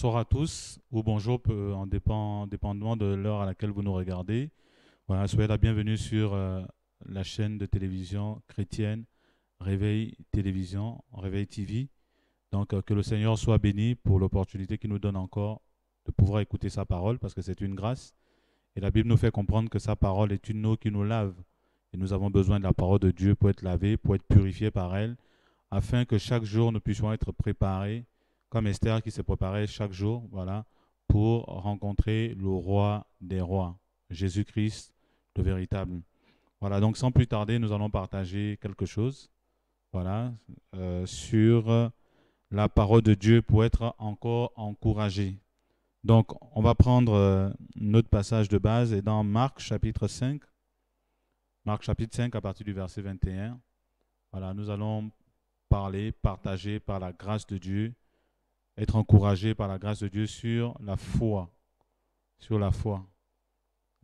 bonsoir à tous ou bonjour en dépend, de l'heure à laquelle vous nous regardez. Voilà, soyez la bienvenue sur euh, la chaîne de télévision chrétienne Réveil Télévision, Réveil TV. Donc euh, que le Seigneur soit béni pour l'opportunité qu'il nous donne encore de pouvoir écouter sa parole parce que c'est une grâce. Et la Bible nous fait comprendre que sa parole est une eau qui nous lave. Et nous avons besoin de la parole de Dieu pour être lavés, pour être purifiés par elle, afin que chaque jour nous puissions être préparés comme Esther qui se préparait chaque jour, voilà, pour rencontrer le roi des rois, Jésus-Christ, le véritable. Voilà, donc sans plus tarder, nous allons partager quelque chose, voilà, euh, sur la parole de Dieu pour être encore encouragé. Donc, on va prendre euh, notre passage de base et dans Marc chapitre 5, Marc chapitre 5 à partir du verset 21, voilà, nous allons parler, partager par la grâce de Dieu être encouragé par la grâce de Dieu sur la foi. Sur la foi.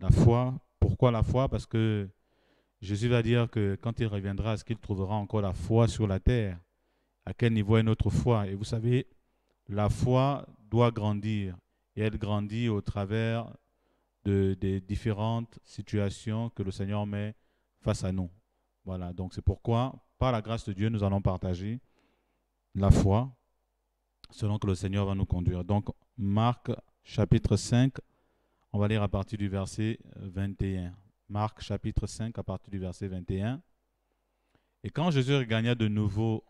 La foi, pourquoi la foi Parce que Jésus va dire que quand il reviendra, est-ce qu'il trouvera encore la foi sur la terre À quel niveau est notre foi Et vous savez, la foi doit grandir. Et elle grandit au travers de, des différentes situations que le Seigneur met face à nous. Voilà, donc c'est pourquoi, par la grâce de Dieu, nous allons partager la foi, selon que le Seigneur va nous conduire. Donc, Marc chapitre 5, on va lire à partir du verset 21. Marc chapitre 5 à partir du verset 21. Et quand Jésus regagna de nouveau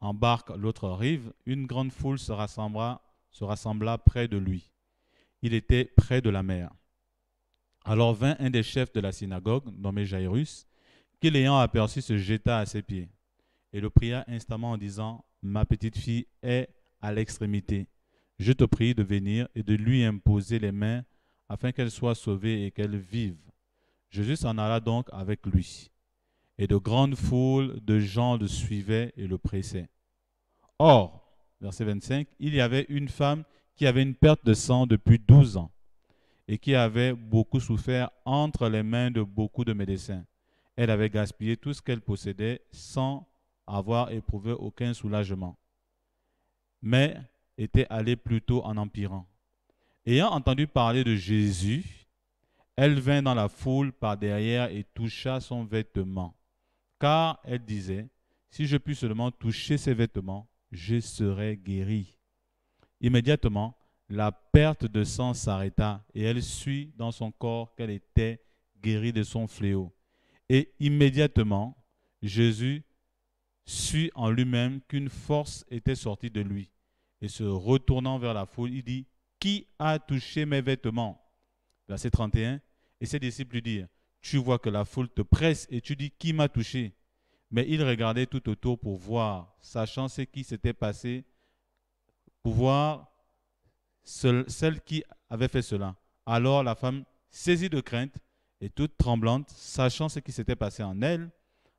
en barque l'autre rive, une grande foule se rassembla, se rassembla près de lui. Il était près de la mer. Alors vint un des chefs de la synagogue, nommé Jairus, qui l'ayant aperçu se jeta à ses pieds et le pria instamment en disant Ma petite fille est à l'extrémité. Je te prie de venir et de lui imposer les mains afin qu'elle soit sauvée et qu'elle vive. Jésus s'en alla donc avec lui, et de grandes foules de gens le suivaient et le pressaient. Or, verset 25, il y avait une femme qui avait une perte de sang depuis douze ans et qui avait beaucoup souffert entre les mains de beaucoup de médecins. Elle avait gaspillé tout ce qu'elle possédait sans avoir éprouvé aucun soulagement mais était allée plutôt en empirant. Ayant entendu parler de Jésus, elle vint dans la foule par derrière et toucha son vêtement, car elle disait, si je puis seulement toucher ses vêtements, je serai guérie. Immédiatement, la perte de sang s'arrêta et elle suit dans son corps qu'elle était guérie de son fléau. Et immédiatement, Jésus sut en lui-même qu'une force était sortie de lui. Et se retournant vers la foule, il dit, Qui a touché mes vêtements Verset 31. Et ses disciples lui dirent, Tu vois que la foule te presse et tu dis, Qui m'a touché Mais il regardait tout autour pour voir, sachant ce qui s'était passé, pour voir celle qui avait fait cela. Alors la femme, saisie de crainte et toute tremblante, sachant ce qui s'était passé en elle,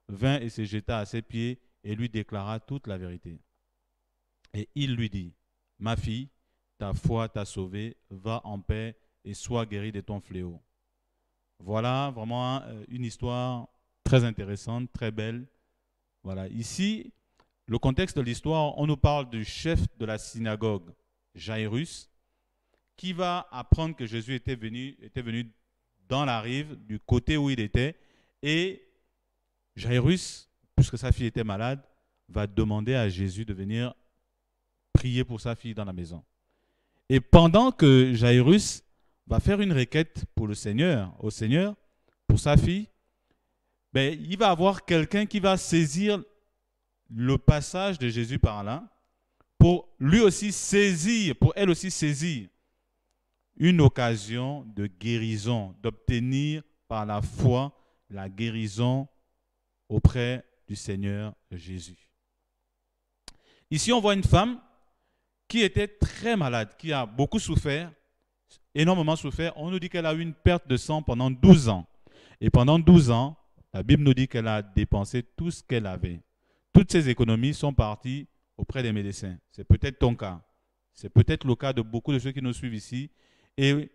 vint et se jeta à ses pieds et lui déclara toute la vérité. Et il lui dit, Ma fille, ta foi t'a sauvée, va en paix et sois guérie de ton fléau. Voilà vraiment euh, une histoire très intéressante, très belle. Voilà, ici, le contexte de l'histoire, on nous parle du chef de la synagogue, Jairus, qui va apprendre que Jésus était venu, était venu dans la rive, du côté où il était, et Jairus, puisque sa fille était malade, va demander à Jésus de venir prier pour sa fille dans la maison. Et pendant que Jairus va faire une requête pour le Seigneur, au Seigneur, pour sa fille, ben, il va avoir quelqu'un qui va saisir le passage de Jésus par là pour lui aussi saisir, pour elle aussi saisir une occasion de guérison, d'obtenir par la foi la guérison auprès du Seigneur Jésus. Ici, on voit une femme qui était très malade, qui a beaucoup souffert, énormément souffert. On nous dit qu'elle a eu une perte de sang pendant 12 ans. Et pendant 12 ans, la Bible nous dit qu'elle a dépensé tout ce qu'elle avait. Toutes ses économies sont parties auprès des médecins. C'est peut-être ton cas. C'est peut-être le cas de beaucoup de ceux qui nous suivent ici. Et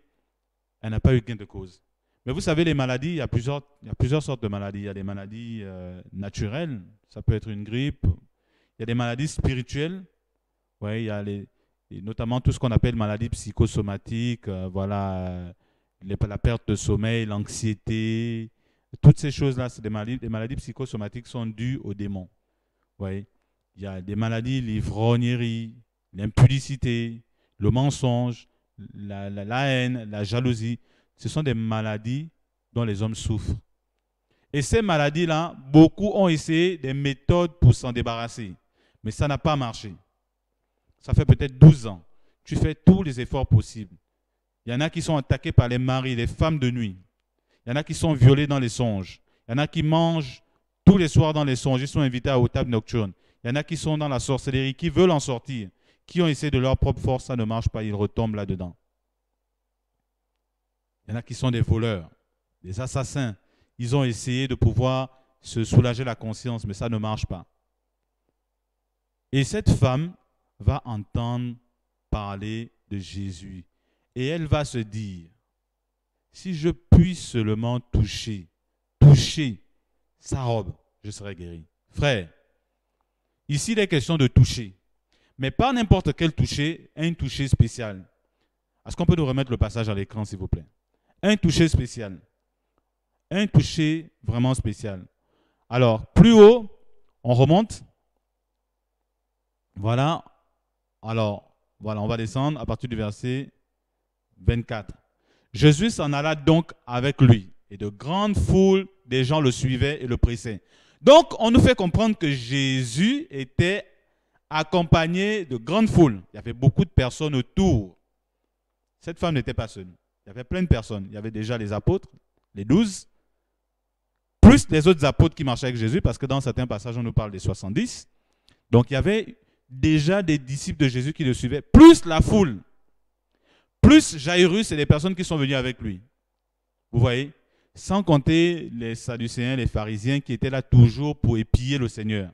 elle n'a pas eu gain de cause. Mais vous savez, les maladies, il y a plusieurs, il y plusieurs sortes de maladies. Il y a des maladies euh, naturelles, ça peut être une grippe. Il y a des maladies spirituelles, Ouais, il y a les, notamment tout ce qu'on appelle maladie psychosomatique, euh, voilà, euh, la perte de sommeil, l'anxiété, toutes ces choses-là, des maladies, les maladies psychosomatiques sont dues aux démons. Il y a des maladies, l'ivrognerie, l'impudicité, le mensonge, la haine, la jalousie. Ce sont des maladies dont les hommes souffrent. Et ces maladies-là, beaucoup ont essayé des méthodes pour s'en débarrasser. Mais ça n'a pas marché ça fait peut-être 12 ans, tu fais tous les efforts possibles. Il y en a qui sont attaqués par les maris, les femmes de nuit. Il y en a qui sont violés dans les songes. Il y en a qui mangent tous les soirs dans les songes. Ils sont invités aux tables nocturnes. Il y en a qui sont dans la sorcellerie, qui veulent en sortir, qui ont essayé de leur propre force, ça ne marche pas, ils retombent là-dedans. Il y en a qui sont des voleurs, des assassins. Ils ont essayé de pouvoir se soulager la conscience, mais ça ne marche pas. Et cette femme, va entendre parler de Jésus. Et elle va se dire, si je puis seulement toucher, toucher sa robe, je serai guéri. Frère, ici il est question de toucher, mais pas n'importe quel toucher, un toucher spécial. Est-ce qu'on peut nous remettre le passage à l'écran, s'il vous plaît Un toucher spécial. Un toucher vraiment spécial. Alors, plus haut, on remonte. Voilà, alors, voilà, on va descendre à partir du verset 24. Jésus s'en alla donc avec lui, et de grandes foules des gens le suivaient et le pressaient. Donc, on nous fait comprendre que Jésus était accompagné de grandes foules. Il y avait beaucoup de personnes autour. Cette femme n'était pas seule. Il y avait plein de personnes. Il y avait déjà les apôtres, les douze, plus les autres apôtres qui marchaient avec Jésus, parce que dans certains passages, on nous parle des 70. Donc, il y avait déjà des disciples de Jésus qui le suivaient, plus la foule, plus Jairus et les personnes qui sont venues avec lui. Vous voyez Sans compter les Sadducéens, les pharisiens qui étaient là toujours pour épier le Seigneur.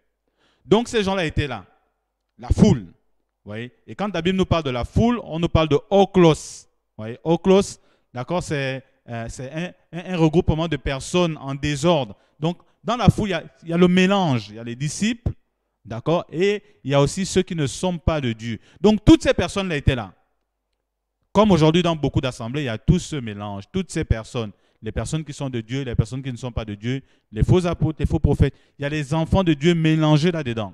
Donc ces gens-là étaient là. La foule. Vous voyez Et quand la Bible nous parle de la foule, on nous parle de Oklos. Vous voyez Oklos, d'accord, c'est euh, un, regroupement de personnes en désordre. Donc dans la foule, il y a le mélange. Il y a les disciples, D'accord Et il y a aussi ceux qui ne sont pas de Dieu. Donc toutes ces personnes-là étaient là. Comme aujourd'hui dans beaucoup d'assemblées, il y a tout ce mélange, toutes ces personnes. Les personnes qui sont de Dieu, les personnes qui ne sont pas de Dieu, les faux apôtres, les faux prophètes. Il y a les enfants de Dieu mélangés là-dedans.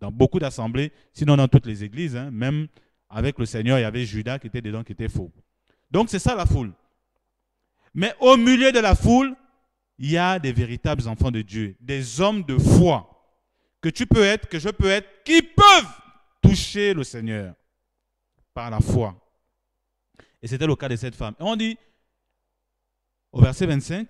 Dans beaucoup d'assemblées, sinon dans toutes les églises, hein, même avec le Seigneur, il y avait Judas qui était dedans, qui était faux. Donc c'est ça la foule. Mais au milieu de la foule, il y a des véritables enfants de Dieu, des hommes de foi que tu peux être, que je peux être, qui peuvent toucher le Seigneur par la foi. Et c'était le cas de cette femme. Et on dit, au verset 25,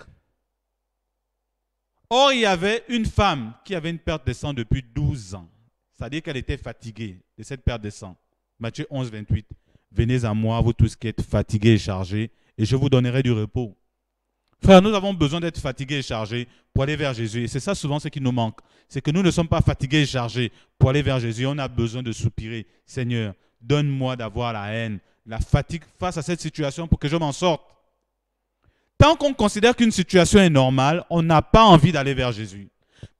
Or, il y avait une femme qui avait une perte de sang depuis 12 ans. C'est-à-dire qu'elle était fatiguée de cette perte de sang. Matthieu 11, 28. Venez à moi, vous tous qui êtes fatigués et chargés, et je vous donnerai du repos. Frère, nous avons besoin d'être fatigués et chargés pour aller vers Jésus. Et c'est ça souvent ce qui nous manque. C'est que nous ne sommes pas fatigués et chargés pour aller vers Jésus. On a besoin de soupirer. Seigneur, donne-moi d'avoir la haine, la fatigue face à cette situation pour que je m'en sorte. Tant qu'on considère qu'une situation est normale, on n'a pas envie d'aller vers Jésus.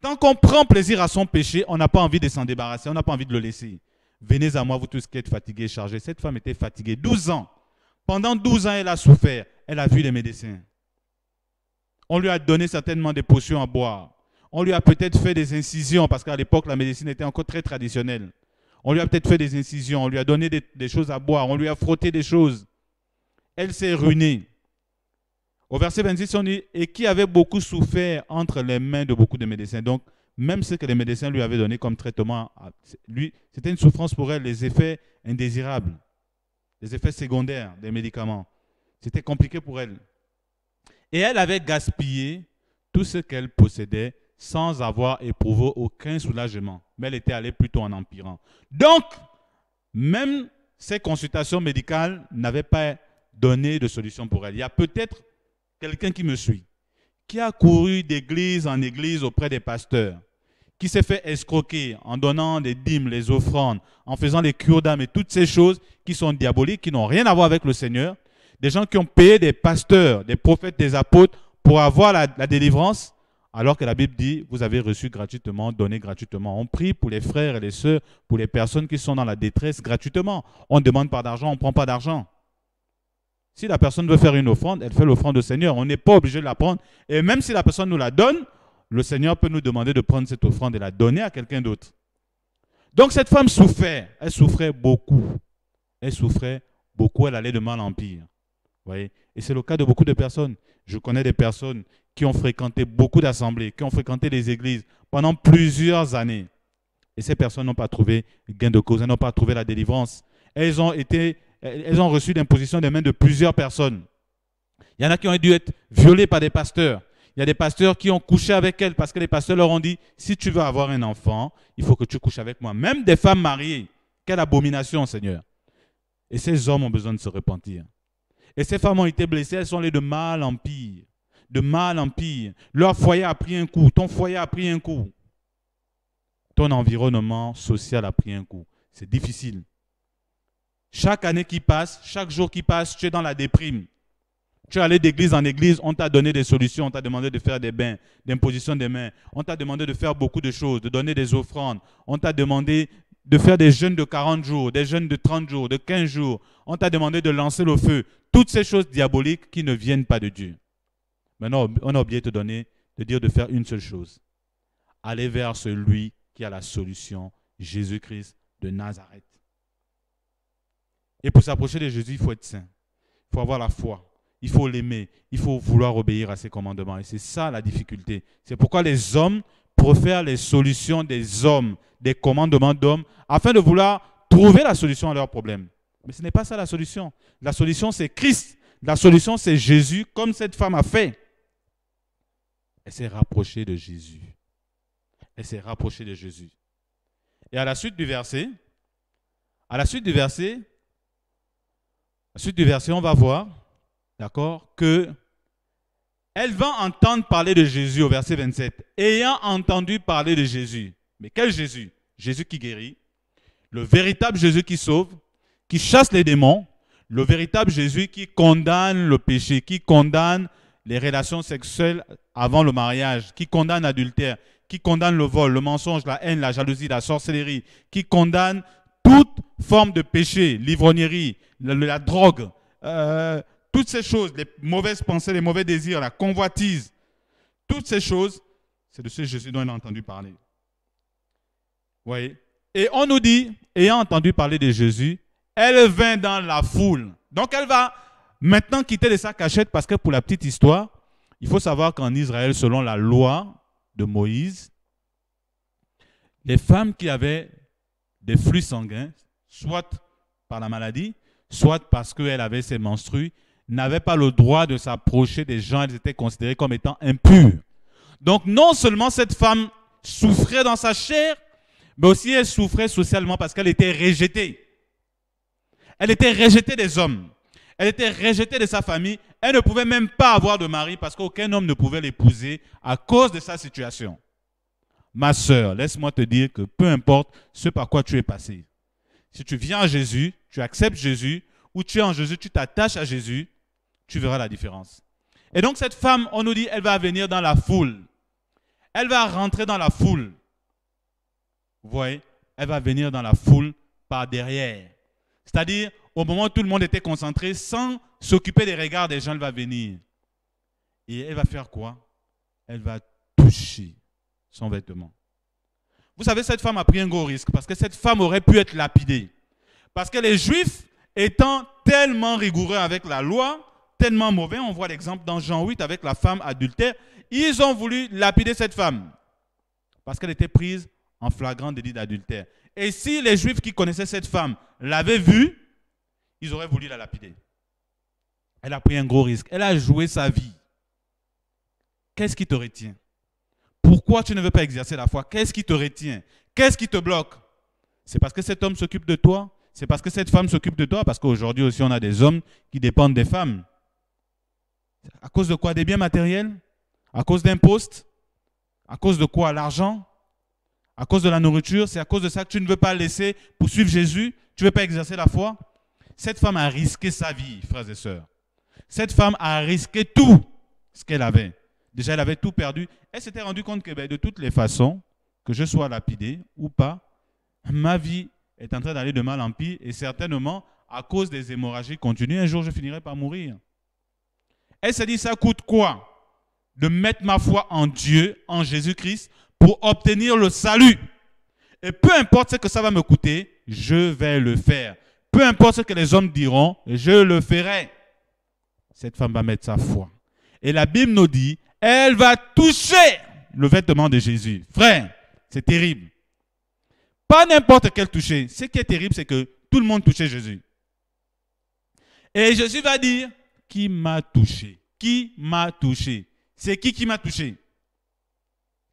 Tant qu'on prend plaisir à son péché, on n'a pas envie de s'en débarrasser, on n'a pas envie de le laisser. Venez à moi, vous tous qui êtes fatigués et chargés. Cette femme était fatiguée. 12 ans. Pendant 12 ans, elle a souffert. Elle a vu les médecins. On lui a donné certainement des potions à boire. On lui a peut-être fait des incisions, parce qu'à l'époque, la médecine était encore très traditionnelle. On lui a peut-être fait des incisions, on lui a donné des, choses à boire, on lui a frotté des choses. Elle s'est ruinée. Au verset 26, on dit, et qui avait beaucoup souffert entre les mains de beaucoup de médecins. Donc, même ce que les médecins lui avaient donné comme traitement, ah, lui, c'était une souffrance pour elle, les effets indésirables, les effets secondaires des médicaments. C'était compliqué pour elle. Et elle avait gaspillé tout ce qu'elle possédait sans avoir éprouvé aucun soulagement. Mais elle était allée plutôt en empirant. Donc, même ses consultations médicales n'avaient pas donné de solution pour elle. Il y a peut-être quelqu'un qui me suit, qui a couru d'église en église auprès des pasteurs, qui s'est fait escroquer en donnant des dîmes, les offrandes, en faisant les cures d'âme et toutes ces choses qui sont diaboliques, qui n'ont rien à voir avec le Seigneur, des gens qui ont payé des pasteurs, des prophètes, des apôtres pour avoir la, délivrance, alors que la Bible dit, vous avez reçu gratuitement, donné gratuitement. On prie pour les frères et les sœurs, pour les personnes qui sont dans la détresse gratuitement. On ne demande pas d'argent, on ne prend pas d'argent. Si la personne veut faire une offrande, elle fait l'offrande au Seigneur. On n'est pas obligé de la prendre. Et même si la personne nous la donne, le Seigneur peut nous demander de prendre cette offrande et la donner à quelqu'un d'autre. Donc cette femme souffrait. Elle souffrait beaucoup. Elle souffrait beaucoup. Elle allait de mal en pire. Et c'est le cas de beaucoup de personnes. Je connais des personnes qui ont fréquenté beaucoup d'assemblées, qui ont fréquenté les églises pendant plusieurs années. Et ces personnes n'ont pas trouvé gain de cause, elles n'ont pas trouvé la délivrance. Elles ont, été, elles ont reçu l'imposition des mains de plusieurs personnes. Il y en a qui ont dû être violées par des pasteurs. Il y a des pasteurs qui ont couché avec elles parce que les pasteurs leur ont dit, si tu veux avoir un enfant, il faut que tu couches avec moi. Même des femmes mariées. Quelle abomination, Seigneur. Et ces hommes ont besoin de se repentir. Et ces femmes ont été blessées, elles sont allées de mal en pire. De mal en pire. Leur foyer a pris un coup, ton foyer a pris un coup. Ton environnement social a pris un coup. C'est difficile. Chaque année qui passe, chaque jour qui passe, tu es dans la déprime. Tu es allé d'église en église, on t'a donné des solutions, on t'a demandé de faire des bains, d'imposition des mains, on t'a demandé de faire beaucoup de choses, de donner des offrandes, on t'a demandé de faire des jeûnes de 40 jours, des jeûnes de 30 jours, de 15 jours. On t'a demandé de lancer le feu. Toutes ces choses diaboliques qui ne viennent pas de Dieu. Maintenant, on a oublié de te donner, de dire de faire une seule chose. Aller vers celui qui a la solution, Jésus-Christ de Nazareth. Et pour s'approcher de Jésus, il faut être saint. Il faut avoir la foi. Il faut l'aimer. Il faut vouloir obéir à ses commandements. Et c'est ça la difficulté. C'est pourquoi les hommes faire les solutions des hommes, des commandements d'hommes, afin de vouloir trouver la solution à leurs problèmes. Mais ce n'est pas ça la solution. La solution, c'est Christ. La solution, c'est Jésus, comme cette femme a fait. Elle s'est rapprochée de Jésus. Elle s'est rapprochée de Jésus. Et à la suite du verset, à la suite du verset, à la suite du verset, on va voir, d'accord, que elle va entendre parler de Jésus au verset 27. Ayant entendu parler de Jésus, mais quel Jésus Jésus qui guérit, le véritable Jésus qui sauve, qui chasse les démons, le véritable Jésus qui condamne le péché, qui condamne les relations sexuelles avant le mariage, qui condamne l'adultère, qui condamne le vol, le mensonge, la haine, la jalousie, la sorcellerie, qui condamne toute forme de péché, l'ivrognerie, la, drogue, euh, toutes ces choses, les mauvaises pensées, les mauvais désirs, la convoitise, toutes ces choses, c'est de ce Jésus dont elle a entendu parler. Vous voyez Et on nous dit, ayant entendu parler de Jésus, elle vint dans la foule. Donc elle va maintenant quitter de sa cachette parce que pour la petite histoire, il faut savoir qu'en Israël, selon la loi de Moïse, les femmes qui avaient des flux sanguins, soit par la maladie, soit parce qu'elles avaient ses menstrues, n'avaient pas le droit de s'approcher des gens, elles étaient considérées comme étant impures. Donc non seulement cette femme souffrait dans sa chair, mais aussi elle souffrait socialement parce qu'elle était rejetée. Elle était rejetée des hommes. Elle était rejetée de sa famille. Elle ne pouvait même pas avoir de mari parce qu'aucun homme ne pouvait l'épouser à cause de sa situation. Ma sœur, laisse-moi te dire que peu importe ce par quoi tu es passé, si tu viens à Jésus, tu acceptes Jésus, ou tu es en Jésus, tu t'attaches à Jésus, tu verras la différence. Et donc cette femme, on nous dit, elle va venir dans la foule. Elle va rentrer dans la foule. Vous voyez, elle va venir dans la foule par derrière. C'est-à-dire, au moment où tout le monde était concentré, sans s'occuper des regards des gens, elle va venir. Et elle va faire quoi Elle va toucher son vêtement. Vous savez, cette femme a pris un gros risque parce que cette femme aurait pu être lapidée. Parce que les Juifs, étant tellement rigoureux avec la loi, tellement mauvais. On voit l'exemple dans Jean 8 avec la femme adultère. Ils ont voulu lapider cette femme parce qu'elle était prise en flagrant délit d'adultère. Et si les Juifs qui connaissaient cette femme l'avaient vue, ils auraient voulu la lapider. Elle a pris un gros risque. Elle a joué sa vie. Qu'est-ce qui te retient Pourquoi tu ne veux pas exercer la foi Qu'est-ce qui te retient Qu'est-ce qui te bloque C'est parce que cet homme s'occupe de toi C'est parce que cette femme s'occupe de toi Parce qu'aujourd'hui aussi, on a des hommes qui dépendent des femmes. À cause de quoi Des biens matériels À cause d'un À cause de quoi L'argent À cause de la nourriture C'est à cause de ça que tu ne veux pas laisser poursuivre Jésus Tu ne veux pas exercer la foi Cette femme a risqué sa vie, frères et sœurs. Cette femme a risqué tout ce qu'elle avait. Déjà, elle avait tout perdu. Elle s'était rendue compte que ben, de toutes les façons, que je sois lapidé ou pas, ma vie est en train d'aller de mal en pire et certainement, à cause des hémorragies continues, un jour je finirai par mourir. Elle s'est dit, ça coûte quoi De mettre ma foi en Dieu, en Jésus-Christ, pour obtenir le salut. Et peu importe ce que ça va me coûter, je vais le faire. Peu importe ce que les hommes diront, je le ferai. Cette femme va mettre sa foi. Et la Bible nous dit, elle va toucher le vêtement de Jésus. Frère, c'est terrible. Pas n'importe quel toucher. Ce qui est terrible, c'est que tout le monde touchait Jésus. Et Jésus va dire, qui m'a touché Qui m'a touché C'est qui qui m'a touché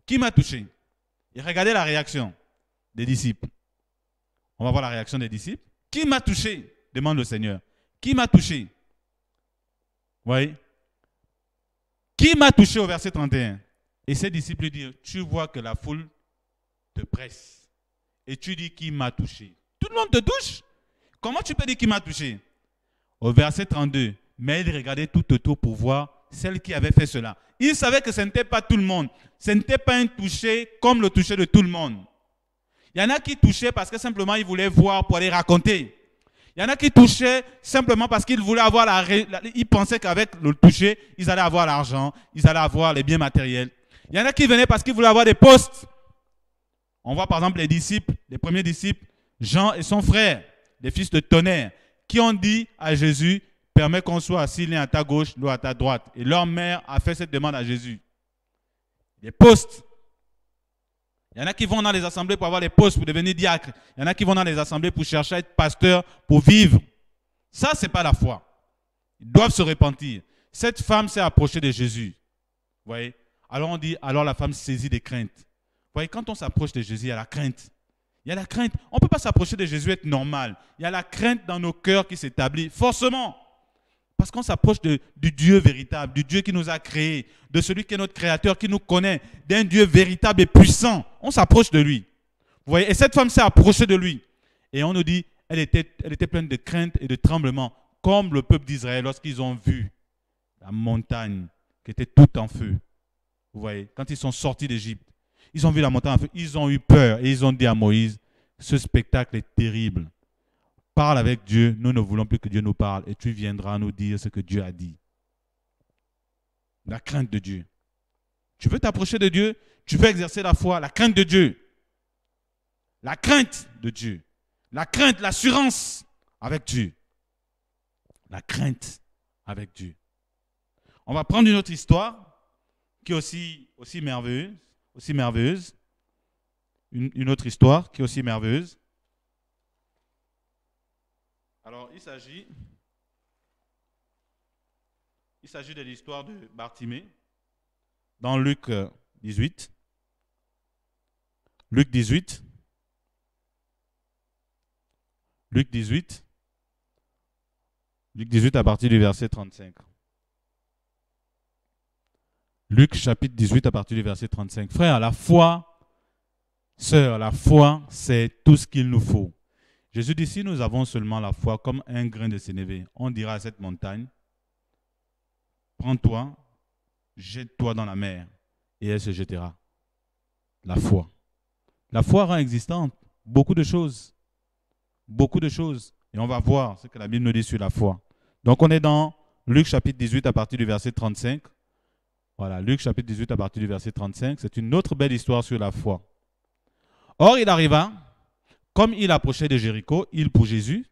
Qui m'a touché Et regardez la réaction des disciples. On va voir la réaction des disciples. Qui m'a touché demande le Seigneur. Qui m'a touché voyez Qui m'a touché au verset 31 Et ses disciples disent, tu vois que la foule te presse. Et tu dis, qui m'a touché Tout le monde te touche Comment tu peux dire qui m'a touché Au verset 32, mais il regardait tout autour pour voir celle qui avait fait cela. Il savait que ce n'était pas tout le monde. Ce n'était pas un toucher comme le toucher de tout le monde. Il y en a qui touchaient parce que simplement ils voulaient voir pour aller raconter. Il y en a qui touchaient simplement parce qu'ils voulaient avoir la, la ils pensaient qu'avec le toucher, ils allaient avoir l'argent, ils allaient avoir les biens matériels. Il y en a qui venaient parce qu'ils voulaient avoir des postes. On voit par exemple les disciples, les premiers disciples, Jean et son frère, les fils de tonnerre, qui ont dit à Jésus, permet qu'on soit assis l'un à ta gauche, l'autre à ta droite. Et leur mère a fait cette demande à Jésus. Les postes. Il y en a qui vont dans les assemblées pour avoir les postes, pour devenir diacre. Il y en a qui vont dans les assemblées pour chercher à être pasteur, pour vivre. Ça, ce n'est pas la foi. Ils doivent se repentir. Cette femme s'est approchée de Jésus. Vous voyez Alors on dit, alors la femme saisit des craintes. Vous voyez, quand on s'approche de Jésus, il y a la crainte. Il y a la crainte. On ne peut pas s'approcher de Jésus et être normal. Il y a la crainte dans nos cœurs qui s'établit. Forcément. Parce qu'on s'approche du Dieu véritable, du Dieu qui nous a créés, de celui qui est notre créateur, qui nous connaît, d'un Dieu véritable et puissant. On s'approche de lui. Vous voyez, et cette femme s'est approchée de lui. Et on nous dit, elle était, elle était pleine de crainte et de tremblement, comme le peuple d'Israël lorsqu'ils ont vu la montagne qui était toute en feu. Vous voyez, quand ils sont sortis d'Égypte, ils ont vu la montagne en feu, ils ont eu peur et ils ont dit à Moïse, ce spectacle est terrible parle avec Dieu, nous ne voulons plus que Dieu nous parle et tu viendras nous dire ce que Dieu a dit. La crainte de Dieu. Tu veux t'approcher de Dieu, tu veux exercer la foi, la crainte de Dieu. La crainte de Dieu. La crainte, l'assurance avec Dieu. La crainte avec Dieu. On va prendre une autre histoire qui est aussi, aussi merveilleuse. Aussi Une, une autre histoire qui est aussi merveilleuse. il s'agit il s'agit de l'histoire de Bartimée dans Luc 18. Euh, Luc 18. Luc 18. Luc 18 à partir du verset 35. Luc chapitre 18 à partir du verset 35. Frère, la foi, sœur, la foi, c'est tout ce qu'il nous faut. Jésus dit, si nous avons seulement la foi comme un grain de sénévé, on dira à cette montagne, prends-toi, jette-toi dans la mer, et elle se jettera. La foi. La foi rend existante beaucoup de choses. Beaucoup de choses. Et on va voir ce que la Bible nous dit sur la foi. Donc on est dans Luc chapitre 18 à partir du verset 35. Voilà, Luc chapitre 18 à partir du verset 35. C'est une autre belle histoire sur la foi. Or, il arriva comme il approchait de Jéricho, il pour Jésus,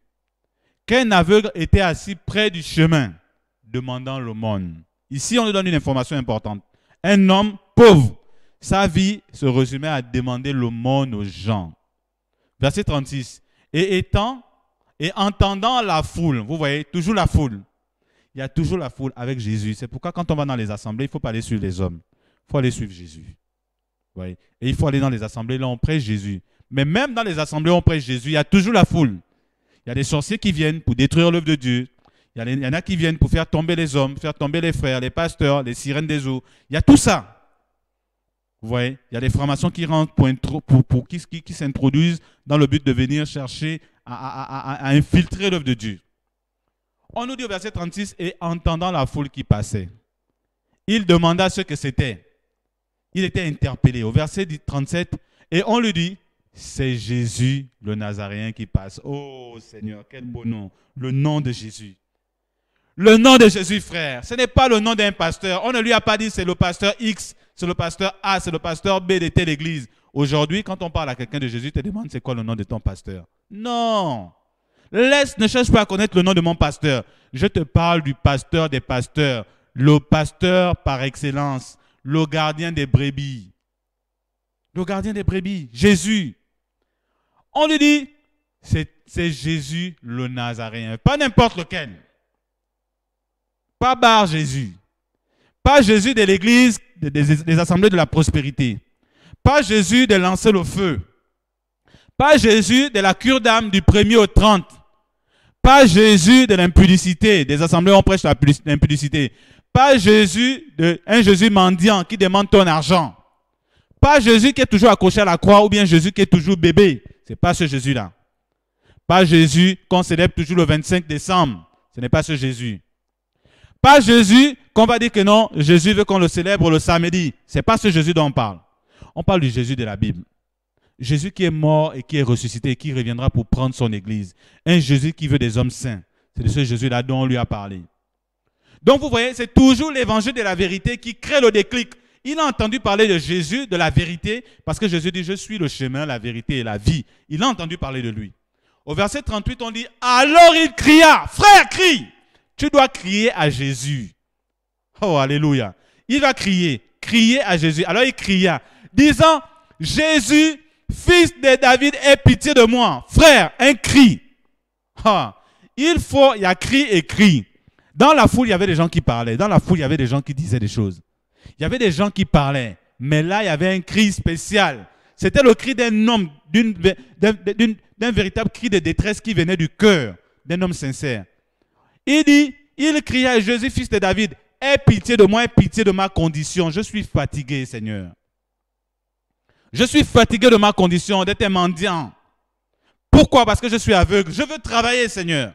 qu'un aveugle était assis près du chemin, demandant l'aumône. Ici, on nous donne une information importante. Un homme pauvre, sa vie se résumait à demander l'aumône aux gens. Verset 36. Et étant et entendant la foule, vous voyez, toujours la foule. Il y a toujours la foule avec Jésus. C'est pourquoi quand on va dans les assemblées, il ne faut pas aller suivre les hommes. Il faut aller suivre Jésus. Et il faut aller dans les assemblées, là on prêche Jésus. Mais même dans les assemblées où on prêche Jésus, il y a toujours la foule. Il y a des sorciers qui viennent pour détruire l'œuvre de Dieu. Il y, en a qui viennent pour faire tomber les hommes, faire tomber les frères, les pasteurs, les sirènes des eaux. Il y a tout ça. Vous voyez, il y a des formations maçons qui rentrent pour, qu'ils pour, qui, qui, qui s'introduisent dans le but de venir chercher à, à infiltrer l'œuvre de Dieu. On nous dit au verset 36, et entendant la foule qui passait, il demanda ce que c'était. Il était interpellé. Au verset 37, et on lui dit, c'est Jésus le Nazaréen qui passe. Oh Seigneur, quel beau nom. Le nom de Jésus. Le nom de Jésus, frère. Ce n'est pas le nom d'un pasteur. On ne lui a pas dit c'est le pasteur X, c'est le pasteur A, c'est le pasteur B de telle église. Aujourd'hui, quand on parle à quelqu'un de Jésus, il te demande c'est quoi le nom de ton pasteur. Non. Laisse, ne cherche pas à connaître le nom de mon pasteur. Je te parle du pasteur des pasteurs, le pasteur par excellence, le gardien des brebis. Le gardien des brebis, Jésus. On lui dit, c'est Jésus le Nazaréen, pas n'importe lequel. Pas Bar Jésus. Pas Jésus de l'église, des, assemblées de la prospérité. Pas Jésus de lancer le feu. Pas Jésus de la cure d'âme du premier au 30. Pas Jésus de l'impudicité. Des assemblées, on prêche l'impudicité. Pas Jésus, de, un Jésus mendiant qui demande ton argent. Pas Jésus qui est toujours accroché à la croix ou bien Jésus qui est toujours bébé n'est pas ce Jésus-là. Pas Jésus qu'on célèbre toujours le 25 décembre. Ce n'est pas ce Jésus. Pas Jésus qu'on va dire que non, Jésus veut qu'on le célèbre le samedi. Ce n'est pas ce Jésus dont on parle. On parle du Jésus de la Bible. Jésus qui est mort et qui est ressuscité et qui reviendra pour prendre son Église. Un Jésus qui veut des hommes saints. C'est de ce Jésus-là dont on lui a parlé. Donc vous voyez, c'est toujours l'évangile de la vérité qui crée le déclic. Il a entendu parler de Jésus, de la vérité, parce que Jésus dit, je suis le chemin, la vérité et la vie. Il a entendu parler de lui. Au verset 38, on dit, alors il cria, frère, crie. Tu dois crier à Jésus. Oh, alléluia. Il va crier, crier à Jésus. Alors il cria, disant, Jésus, fils de David, aie pitié de moi. Frère, un cri. il faut, il y a cri et cri. Dans la foule, il y avait des gens qui parlaient. Dans la foule, il y avait des gens qui disaient des choses. Il y avait des gens qui parlaient, mais là, il y avait un cri spécial. C'était le cri d'un homme, d'un véritable cri de détresse qui venait du cœur d'un homme sincère. Il dit, il cria à Jésus, fils de David, aie pitié de moi, aie pitié de ma condition. Je suis fatigué, Seigneur. Je suis fatigué de ma condition, d'être un mendiant. Pourquoi Parce que je suis aveugle. Je veux travailler, Seigneur.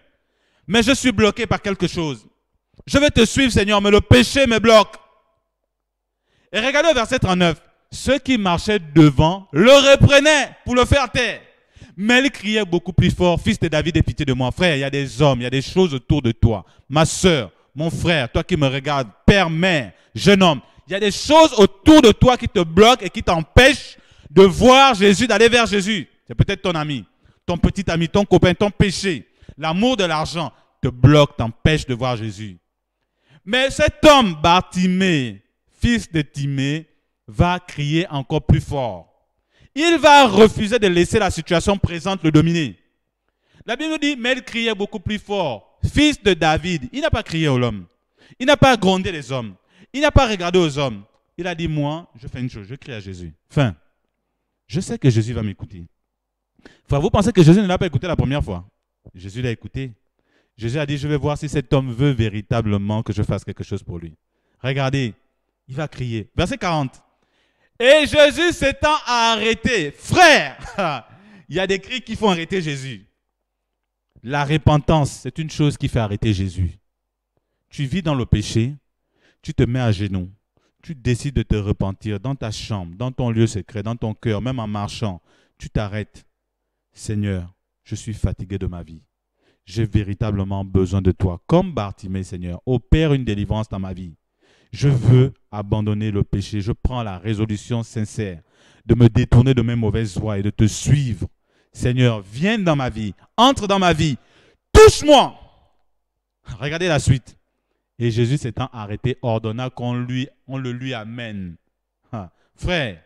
Mais je suis bloqué par quelque chose. Je veux te suivre, Seigneur, mais le péché me bloque. Et regardez verset 39. Ceux qui marchaient devant le reprenaient pour le faire taire. Mais il criait beaucoup plus fort, Fils de David, aie pitié de moi. Frère, il y a des hommes, il y a des choses autour de toi. Ma soeur, mon frère, toi qui me regardes, père, mère, jeune homme, il y a des choses autour de toi qui te bloquent et qui t'empêchent de voir Jésus, d'aller vers Jésus. C'est peut-être ton ami, ton petit ami, ton copain, ton péché. L'amour de l'argent te bloque, t'empêche de voir Jésus. Mais cet homme, Bartimée, fils de Timée, va crier encore plus fort. Il va refuser de laisser la situation présente le dominer. La Bible dit, mais il criait beaucoup plus fort. Fils de David, il n'a pas crié aux hommes. Il n'a pas grondé les hommes. Il n'a pas regardé aux hommes. Il a dit, moi, je fais une chose, je crie à Jésus. Fin. Je sais que Jésus va m'écouter. vous pensez que Jésus ne l'a pas écouté la première fois. Jésus l'a écouté. Jésus a dit, je vais voir si cet homme veut véritablement que je fasse quelque chose pour lui. Regardez, il va crier. Verset 40. Et Jésus s'étant arrêter. frère, il y a des cris qui font arrêter Jésus. La repentance, c'est une chose qui fait arrêter Jésus. Tu vis dans le péché, tu te mets à genoux, tu décides de te repentir dans ta chambre, dans ton lieu secret, dans ton cœur, même en marchant. Tu t'arrêtes. Seigneur, je suis fatigué de ma vie. J'ai véritablement besoin de toi, comme Bartimée, Seigneur. Opère une délivrance dans ma vie. Je veux abandonner le péché. Je prends la résolution sincère de me détourner de mes mauvaises voies et de te suivre. Seigneur, viens dans ma vie, entre dans ma vie, touche-moi. Regardez la suite. Et Jésus s'étant arrêté, ordonna qu'on lui, on le lui amène. Ah, frère,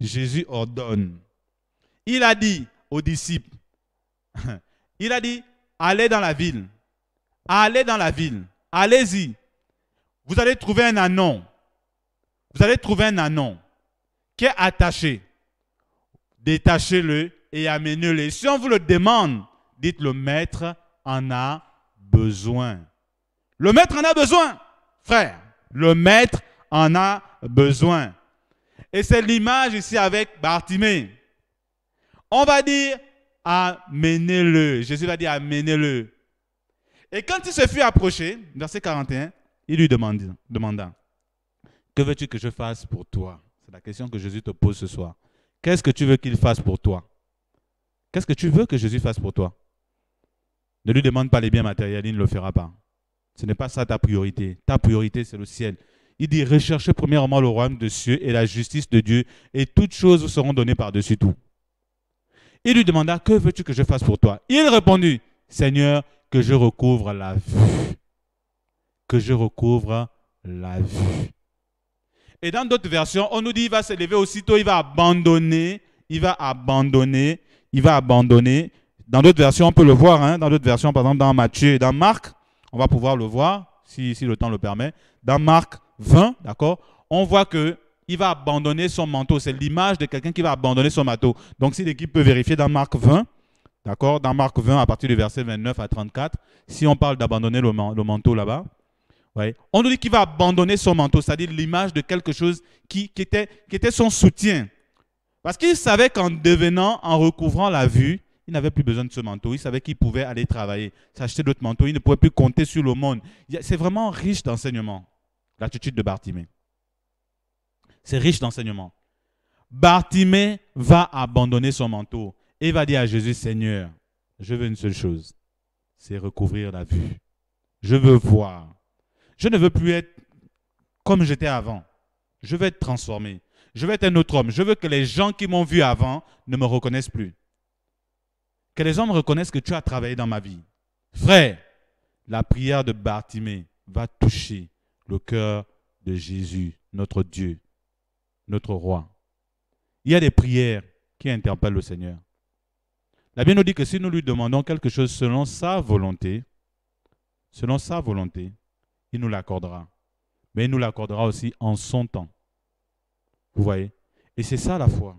Jésus ordonne. Il a dit aux disciples, il a dit, allez dans la ville, allez dans la ville, allez-y, vous allez trouver un anon. Vous allez trouver un anon qui est attaché. Détachez-le et amenez-le. Si on vous le demande, dites le maître en a besoin. Le maître en a besoin, frère. Le maître en a besoin. Et c'est l'image ici avec Bartimée. On va dire, amenez-le. Jésus va dire, amenez-le. Et quand il se fut approché, verset 41, il lui demanda, demanda, Que veux-tu que je fasse pour toi C'est la question que Jésus te pose ce soir. Qu'est-ce que tu veux qu'il fasse pour toi Qu'est-ce que tu veux que Jésus fasse pour toi Ne lui demande pas les biens matériels, il ne le fera pas. Ce n'est pas ça ta priorité. Ta priorité, c'est le ciel. Il dit, recherchez premièrement le royaume de cieux et la justice de Dieu, et toutes choses seront données par-dessus tout. Il lui demanda, que veux-tu que je fasse pour toi Il répondit, Seigneur, que je recouvre la vue que je recouvre la vue. Et dans d'autres versions, on nous dit il va se lever aussitôt, il va abandonner, il va abandonner, il va abandonner. Dans d'autres versions, on peut le voir, hein. dans d'autres versions, par exemple dans Matthieu et dans Marc, on va pouvoir le voir, si, si le temps le permet. Dans Marc 20, d'accord, on voit que il va abandonner son manteau. C'est l'image de quelqu'un qui va abandonner son manteau. Donc si l'équipe peut vérifier dans Marc 20, d'accord, dans Marc 20 à partir du verset 29 à 34, si on parle d'abandonner le manteau là-bas, on nous dit qu'il va abandonner son manteau, c'est-à-dire l'image de quelque chose qui, était, qui était son soutien. Parce qu'il savait qu'en devenant, en recouvrant la vue, il n'avait plus besoin de ce manteau. Il savait qu'il pouvait aller travailler, s'acheter d'autres manteaux. Il ne pouvait plus compter sur le monde. C'est vraiment riche d'enseignement, l'attitude de Bartimée. C'est riche d'enseignement. Bartimée va abandonner son manteau et va dire à Jésus, Seigneur, je veux une seule chose, c'est recouvrir la vue. Je veux voir. Je ne veux plus être comme j'étais avant. Je veux être transformé. Je veux être un autre homme. Je veux que les gens qui m'ont vu avant ne me reconnaissent plus. Que les hommes reconnaissent que tu as travaillé dans ma vie. Frère, la prière de Bartimée va toucher le cœur de Jésus, notre Dieu, notre roi. Il y a des prières qui interpellent le Seigneur. La Bible nous dit que si nous lui demandons quelque chose selon sa volonté, selon sa volonté, il nous l'accordera. Mais il nous l'accordera aussi en son temps. Vous voyez Et c'est ça la foi.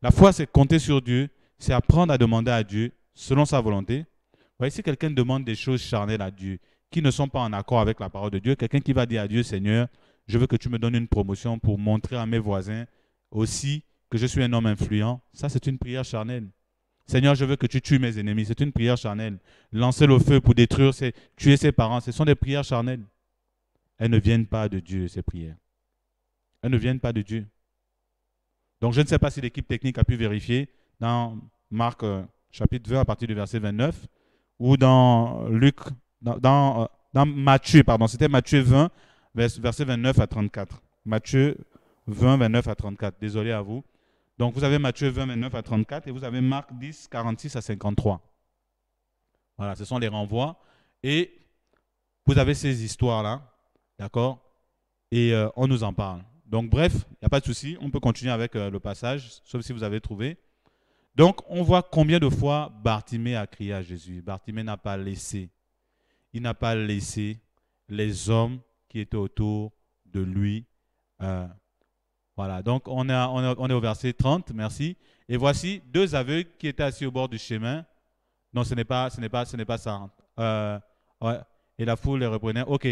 La foi, c'est compter sur Dieu, c'est apprendre à demander à Dieu selon sa volonté. Vous voyez, si quelqu'un demande des choses charnelles à Dieu, qui ne sont pas en accord avec la parole de Dieu, quelqu'un qui va dire à Dieu, Seigneur, je veux que tu me donnes une promotion pour montrer à mes voisins aussi que je suis un homme influent, ça c'est une prière charnelle. Seigneur, je veux que tu tues mes ennemis, c'est une prière charnelle. Lancer le feu pour détruire, c'est tuer ses parents, ce sont des prières charnelles elles ne viennent pas de Dieu, ces prières. Elles ne viennent pas de Dieu. Donc je ne sais pas si l'équipe technique a pu vérifier dans Marc euh, chapitre 20 à partir du verset 29 ou dans Luc, dans, dans, euh, Matthieu, pardon, c'était Matthieu 20, verset 29 à 34. Matthieu 20, 29 à 34, désolé à vous. Donc vous avez Matthieu 20, 29 à 34 et vous avez Marc 10, 46 à 53. Voilà, ce sont les renvois. Et vous avez ces histoires-là D'accord Et euh, on nous en parle. Donc bref, il n'y a pas de souci, on peut continuer avec euh, le passage, sauf si vous avez trouvé. Donc on voit combien de fois Bartimée a crié à Jésus. Bartimée n'a pas laissé. Il n'a pas laissé les hommes qui étaient autour de lui. Euh, voilà, donc on, on, est au verset 30, merci. Et voici deux aveugles qui étaient assis au bord du chemin. Non, ce n'est pas, ce n'est pas, ce n'est pas ça. Hein. Et la foule les reprenait. Ok,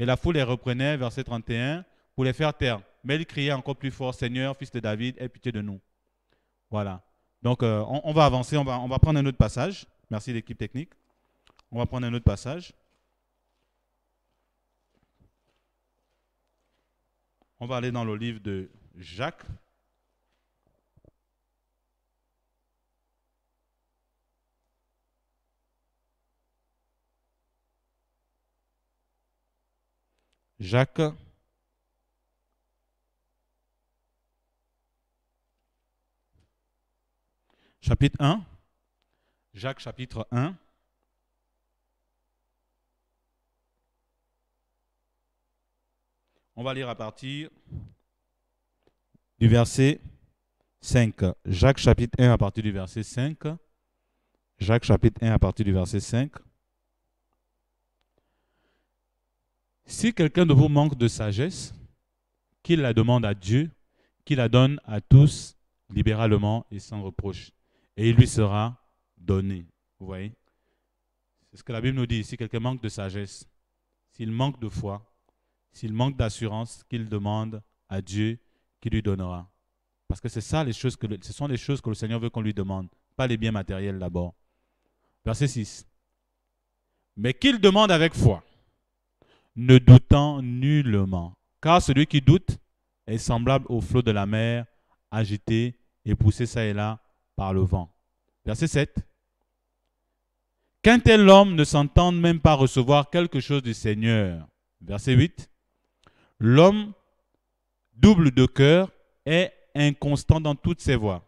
et la foule les reprenait, verset 31, pour les faire taire. Mais ils criaient encore plus fort, Seigneur, fils de David, aie pitié de nous. Voilà. Donc euh, on, va avancer, on va, on va prendre un autre passage. Merci l'équipe technique. On va prendre un autre passage. On va aller dans le livre de Jacques. Jacques. Chapitre 1. Jacques chapitre 1. On va lire à partir du verset 5. Jacques chapitre 1 à partir du verset 5. Jacques chapitre 1 à partir du verset 5. Si quelqu'un de vous manque de sagesse, qu'il la demande à Dieu, qu'il la donne à tous libéralement et sans reproche, et il lui sera donné. Vous voyez C'est ce que la Bible nous dit. Si quelqu'un manque de sagesse, s'il manque de foi, s'il manque d'assurance, qu'il demande à Dieu qui lui donnera. Parce que c'est ça les choses que ce sont les choses que le Seigneur veut qu'on lui demande, pas les biens matériels d'abord. Verset 6. Mais qu'il demande avec foi ne doutant nullement. Car celui qui doute est semblable au flot de la mer, agité et poussé ça et là par le vent. Verset 7. Qu'un tel homme ne s'entende même pas recevoir quelque chose du Seigneur. Verset 8. L'homme double de cœur est inconstant dans toutes ses voies.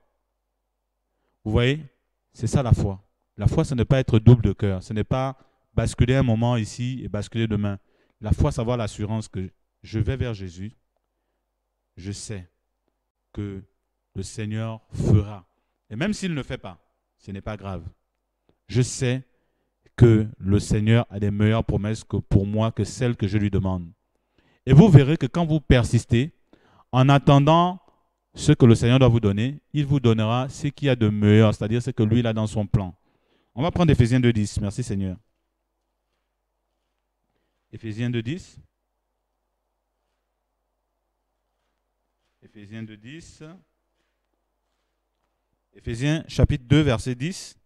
Vous voyez, c'est ça la foi. La foi, ce n'est pas être double de cœur. Ce n'est pas basculer un moment ici et basculer demain. La foi, savoir l'assurance que je vais vers Jésus, je sais que le Seigneur fera. Et même s'il ne fait pas, ce n'est pas grave. Je sais que le Seigneur a des meilleures promesses que pour moi que celles que je lui demande. Et vous verrez que quand vous persistez, en attendant ce que le Seigneur doit vous donner, il vous donnera ce qu'il y a de meilleur, c'est-à-dire ce que lui il a dans son plan. On va prendre Ephésiens 2.10. Merci Seigneur. Éphésiens 2.10. Éphésiens 2.10. Éphésiens chapitre 2, verset 10.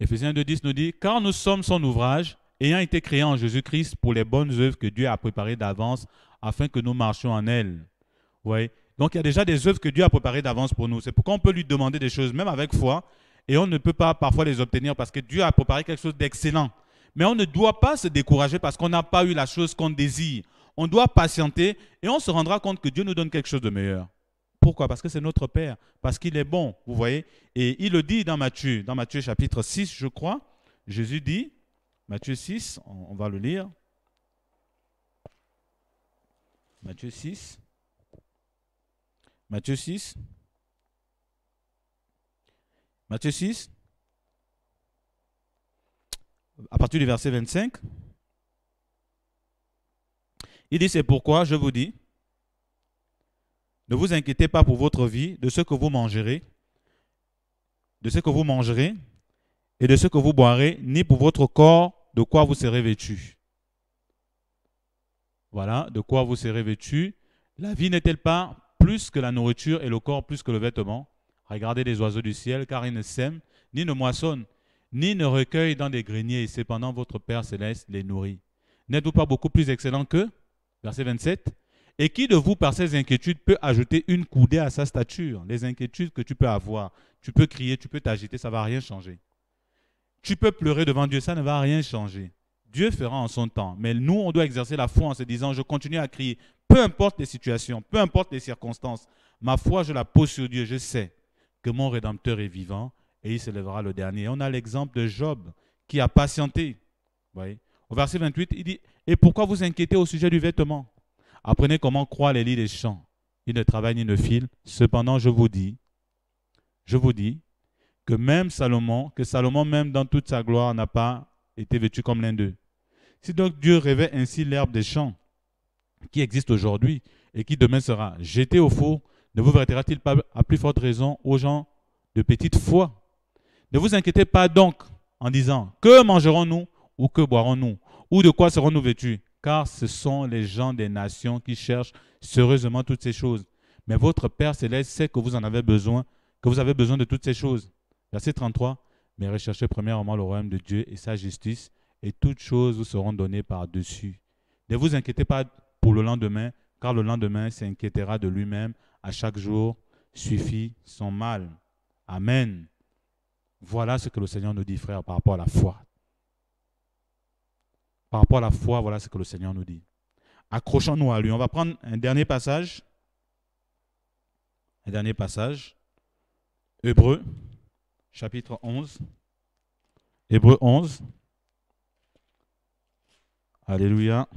Éphésiens 2.10 nous dit, car nous sommes son ouvrage, ayant été créés en Jésus-Christ pour les bonnes œuvres que Dieu a préparées d'avance afin que nous marchions en elles. Vous Donc il y a déjà des œuvres que Dieu a préparées d'avance pour nous. C'est pourquoi on peut lui demander des choses, même avec foi, et on ne peut pas parfois les obtenir parce que Dieu a préparé quelque chose d'excellent. Mais on ne doit pas se décourager parce qu'on n'a pas eu la chose qu'on désire. On doit patienter et on se rendra compte que Dieu nous donne quelque chose de meilleur. Pourquoi Parce que c'est notre Père, parce qu'il est bon, vous voyez. Et il le dit dans Matthieu, dans Matthieu chapitre 6, je crois. Jésus dit, Matthieu 6, on, va le lire. Matthieu 6. Matthieu 6. Matthieu 6, à partir du verset 25. Il dit, c'est pourquoi je vous dis, ne vous inquiétez pas pour votre vie, de ce que vous mangerez, de ce que vous mangerez et de ce que vous boirez, ni pour votre corps, de quoi vous serez vêtu. Voilà, de quoi vous serez vêtu. La vie n'est-elle pas plus que la nourriture et le corps plus que le vêtement Regardez les oiseaux du ciel, car ils ne sèment, ni ne moissonnent, ni ne recueillent dans des greniers, et cependant votre Père céleste les nourrit. N'êtes-vous pas beaucoup plus excellent qu'eux Verset 27. Et qui de vous, par ses inquiétudes, peut ajouter une coudée à sa stature Les inquiétudes que tu peux avoir, tu peux crier, tu peux t'agiter, ça ne va rien changer. Tu peux pleurer devant Dieu, ça ne va rien changer. Dieu fera en son temps. Mais nous, on doit exercer la foi en se disant, je continue à crier, peu importe les situations, peu importe les circonstances, ma foi, je la pose sur Dieu, je sais que mon Rédempteur est vivant et il se lèvera le dernier. On a l'exemple de Job qui a patienté. Voyez. Au verset 28, il dit, Et pourquoi vous inquiétez au sujet du vêtement Apprenez comment croient les lits des champs. Ils ne travaillent ni ne filent. Cependant, je vous dis, je vous dis, que même Salomon, que Salomon même dans toute sa gloire n'a pas été vêtu comme l'un d'eux. Si donc Dieu rêvait ainsi l'herbe des champs qui existe aujourd'hui et qui demain sera jetée au four, ne vous verra-t-il pas à plus forte raison aux gens de petite foi Ne vous inquiétez pas donc en disant Que mangerons-nous ou que boirons-nous Ou de quoi serons-nous vêtus Car ce sont les gens des nations qui cherchent sérieusement toutes ces choses. Mais votre Père céleste sait que vous en avez besoin, que vous avez besoin de toutes ces choses. Verset 33 Mais recherchez premièrement le royaume de Dieu et sa justice, et toutes choses vous seront données par-dessus. Ne vous inquiétez pas pour le lendemain, car le lendemain s'inquiétera de lui-même à chaque jour suffit son mal. Amen. Voilà ce que le Seigneur nous dit, frère, par rapport à la foi. Par rapport à la foi, voilà ce que le Seigneur nous dit. Accrochons-nous à lui. On va prendre un dernier passage. Un dernier passage. Hébreu, chapitre 11. Hébreu 11. Alléluia.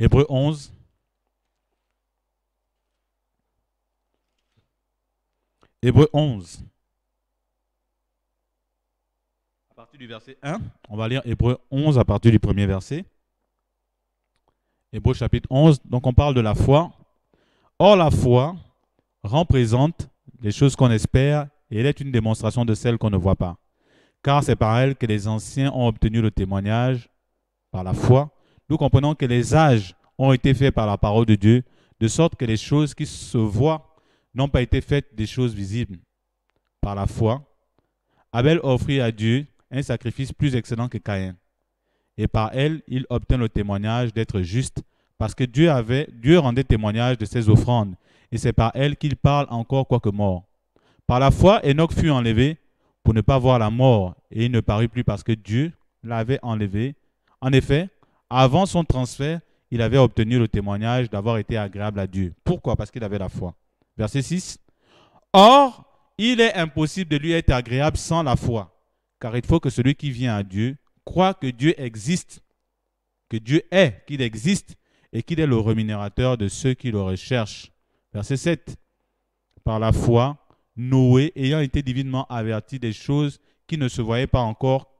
Hébreu 11, Hébreu 11. À partir du verset 1, on va lire Hébreu 11 à partir du premier verset. Hébreu chapitre 11, donc on parle de la foi. Or la foi représente les choses qu'on espère et elle est une démonstration de celles qu'on ne voit pas. Car c'est par elle que les anciens ont obtenu le témoignage par la foi. Nous comprenons que les âges ont été faits par la parole de Dieu, de sorte que les choses qui se voient n'ont pas été faites des choses visibles. Par la foi, Abel offrit à Dieu un sacrifice plus excellent que Caïn. Et par elle, il obtint le témoignage d'être juste, parce que Dieu, avait, Dieu rendait témoignage de ses offrandes, et c'est par elle qu'il parle encore quoique mort. Par la foi, Enoch fut enlevé pour ne pas voir la mort, et il ne parut plus parce que Dieu l'avait enlevé. En effet, avant son transfert, il avait obtenu le témoignage d'avoir été agréable à Dieu. Pourquoi Parce qu'il avait la foi. Verset 6. Or, il est impossible de lui être agréable sans la foi, car il faut que celui qui vient à Dieu croit que Dieu existe, que Dieu est, qu'il existe, et qu'il est le rémunérateur de ceux qui le recherchent. Verset 7. Par la foi, Noé, ayant été divinement averti des choses qui ne se voyaient pas encore,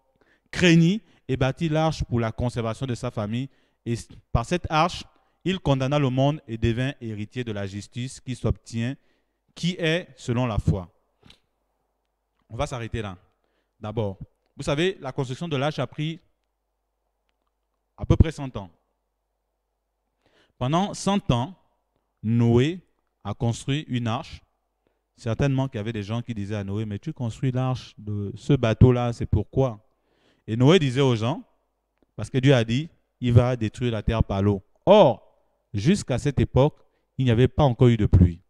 craignit et bâtit l'arche pour la conservation de sa famille. Et par cette arche, il condamna le monde et devint héritier de la justice qui s'obtient, qui est selon la foi. On va s'arrêter là. D'abord, vous savez, la construction de l'arche a pris à peu près 100 ans. Pendant 100 ans, Noé a construit une arche. Certainement qu'il y avait des gens qui disaient à Noé, mais tu construis l'arche de ce bateau-là, c'est pourquoi Et Noé disait aux gens, parce que Dieu a dit, il va détruire la terre par l'eau. Or, Jusqu'à cette époque, il n'y avait pas encore eu de pluie.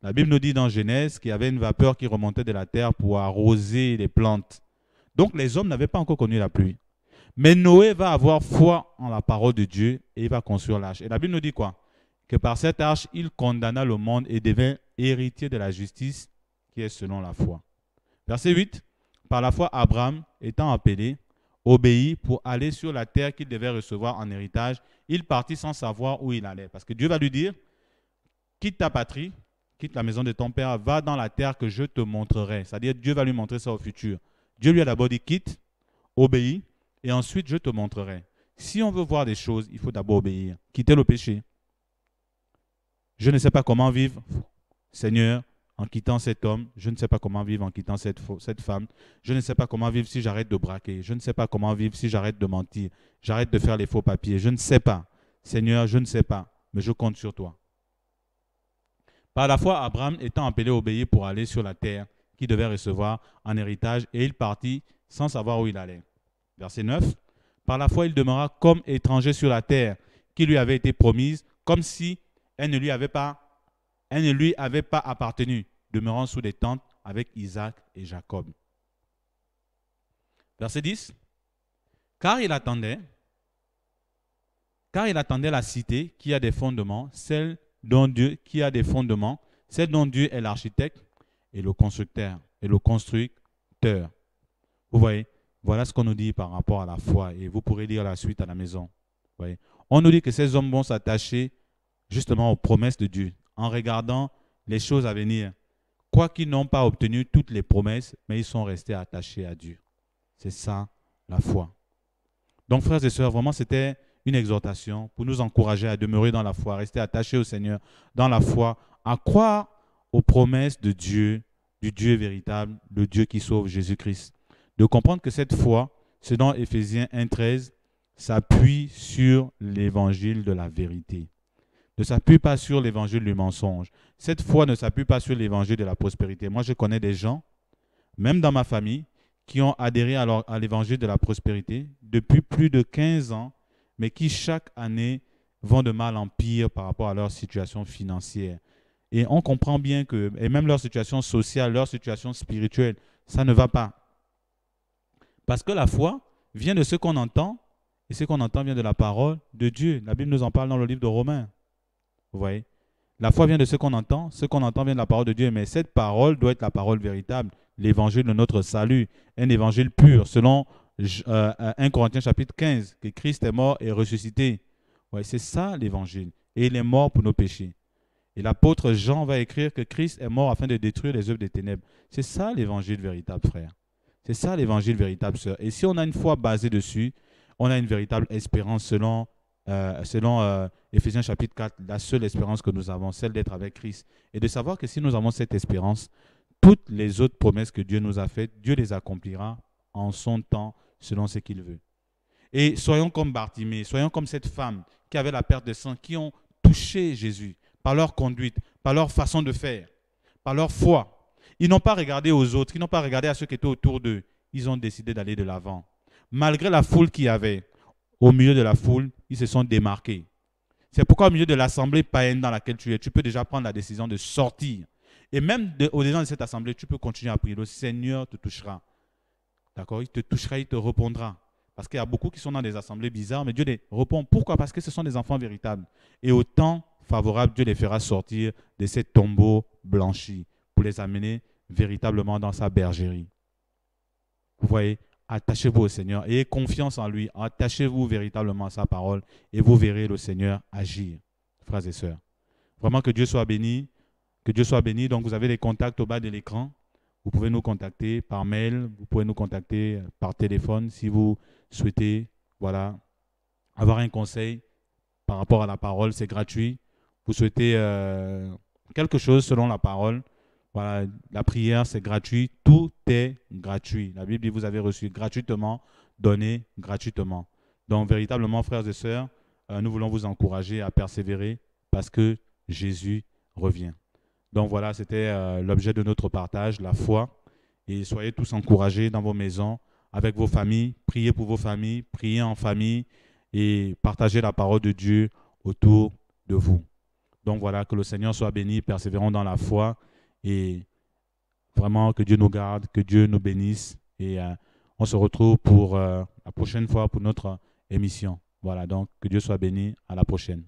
La Bible nous dit dans Genèse qu'il y avait une vapeur qui remontait de la terre pour arroser les plantes. Donc les hommes n'avaient pas encore connu la pluie. Mais Noé va avoir foi en la parole de Dieu et il va construire l'arche. Et la Bible nous dit quoi Que par cette arche, il condamna le monde et devint héritier de la justice qui est selon la foi. Verset 8. Par la foi, Abraham, étant appelé, obéit pour aller sur la terre qu'il devait recevoir en héritage il partit sans savoir où il allait. Parce que Dieu va lui dire, quitte ta patrie, quitte la maison de ton père, va dans la terre que je te montrerai. C'est-à-dire Dieu va lui montrer ça au futur. Dieu lui a d'abord dit, quitte, obéis, et ensuite je te montrerai. Si on veut voir des choses, il faut d'abord obéir, quitter le péché. Je ne sais pas comment vivre. Seigneur, en quittant cet homme, je ne sais pas comment vivre en quittant cette, femme, je ne sais pas comment vivre si j'arrête de braquer, je ne sais pas comment vivre si j'arrête de mentir, j'arrête de faire les faux papiers, je ne sais pas. Seigneur, je ne sais pas, mais je compte sur toi. Par la foi, Abraham étant appelé à obéir pour aller sur la terre qui devait recevoir en héritage, et il partit sans savoir où il allait. Verset 9. Par la foi, il demeura comme étranger sur la terre qui lui avait été promise, comme si elle ne lui avait pas, elle ne lui avait pas appartenu demeurant sous des tentes avec Isaac et Jacob. Verset 10. Car il attendait, car il attendait la cité qui a des fondements, celle dont Dieu qui a des fondements, celle dont Dieu est l'architecte et le constructeur et le constructeur. Vous voyez, voilà ce qu'on nous dit par rapport à la foi et vous pourrez lire la suite à la maison. voyez, on nous dit que ces hommes vont s'attacher justement aux promesses de Dieu en regardant les choses à venir quoiqu'ils n'ont pas obtenu toutes les promesses, mais ils sont restés attachés à Dieu. C'est ça la foi. Donc frères et sœurs, vraiment c'était une exhortation pour nous encourager à demeurer dans la foi, à rester attachés au Seigneur, dans la foi, à croire aux promesses de Dieu, du Dieu véritable, le Dieu qui sauve Jésus-Christ. De comprendre que cette foi, c'est dans Ephésiens 1.13, s'appuie sur l'évangile de la vérité ne s'appuie pas sur l'évangile du mensonge. Cette foi ne s'appuie pas sur l'évangile de la prospérité. Moi, je connais des gens, même dans ma famille, qui ont adhéré à, l'évangile de la prospérité depuis plus de 15 ans, mais qui chaque année vont de mal en pire par rapport à leur situation financière. Et on comprend bien que, et même leur situation sociale, leur situation spirituelle, ça ne va pas. Parce que la foi vient de ce qu'on entend, et ce qu'on entend vient de la parole de Dieu. La Bible nous en parle dans le livre de Romains. Vous voyez La foi vient de ce qu'on entend, ce qu'on entend vient de la parole de Dieu, mais cette parole doit être la parole véritable, l'évangile de notre salut, un évangile pur, selon 1 euh, Corinthiens chapitre 15, que Christ est mort et ressuscité. Ouais, c'est ça l'évangile. Et il est mort pour nos péchés. Et l'apôtre Jean va écrire que Christ est mort afin de détruire les œuvres des ténèbres. C'est ça l'évangile véritable, frère. C'est ça l'évangile véritable, sœur. Et si on a une foi basée dessus, on a une véritable espérance selon euh, selon euh, Ephésiens chapitre 4, la seule espérance que nous avons, celle d'être avec Christ, et de savoir que si nous avons cette espérance, toutes les autres promesses que Dieu nous a faites, Dieu les accomplira en son temps, selon ce qu'il veut. Et soyons comme Bartimée, soyons comme cette femme qui avait la perte de sang, qui ont touché Jésus par leur conduite, par leur façon de faire, par leur foi. Ils n'ont pas regardé aux autres, ils n'ont pas regardé à ceux qui étaient autour d'eux. Ils ont décidé d'aller de l'avant. Malgré la foule qu'il y avait, au milieu de la foule, ils se sont démarqués. C'est pourquoi au milieu de l'assemblée païenne dans laquelle tu es, tu peux déjà prendre la décision de sortir. Et même de, au sein de cette assemblée, tu peux continuer à prier. Le Seigneur te touchera. D'accord Il te touchera, il te répondra. Parce qu'il y a beaucoup qui sont dans des assemblées bizarres, mais Dieu les répond. Pourquoi Parce que ce sont des enfants véritables. Et au temps favorable, Dieu les fera sortir de ces tombeaux blanchis pour les amener véritablement dans sa bergerie. Vous voyez Attachez-vous au Seigneur, ayez confiance en lui, attachez-vous véritablement à sa parole et vous verrez le Seigneur agir, frères et sœurs. Vraiment que Dieu soit béni, que Dieu soit béni. Donc vous avez les contacts au bas de l'écran. Vous pouvez nous contacter par mail, vous pouvez nous contacter par téléphone si vous souhaitez voilà, avoir un conseil par rapport à la parole, c'est gratuit. Vous souhaitez euh, quelque chose selon la parole, voilà, la prière, c'est gratuit. Tout est gratuit. La Bible vous avez reçu gratuitement, donné gratuitement. Donc, véritablement, frères et sœurs, euh, nous voulons vous encourager à persévérer parce que Jésus revient. Donc voilà, c'était euh, l'objet de notre partage, la foi. Et soyez tous encouragés dans vos maisons, avec vos familles. Priez pour vos familles, priez en famille et partagez la parole de Dieu autour de vous. Donc voilà, que le Seigneur soit béni, persévérons dans la foi et vraiment, que Dieu nous garde, que Dieu nous bénisse. Et euh, on se retrouve pour euh, la prochaine fois pour notre émission. Voilà, donc que Dieu soit béni. À la prochaine.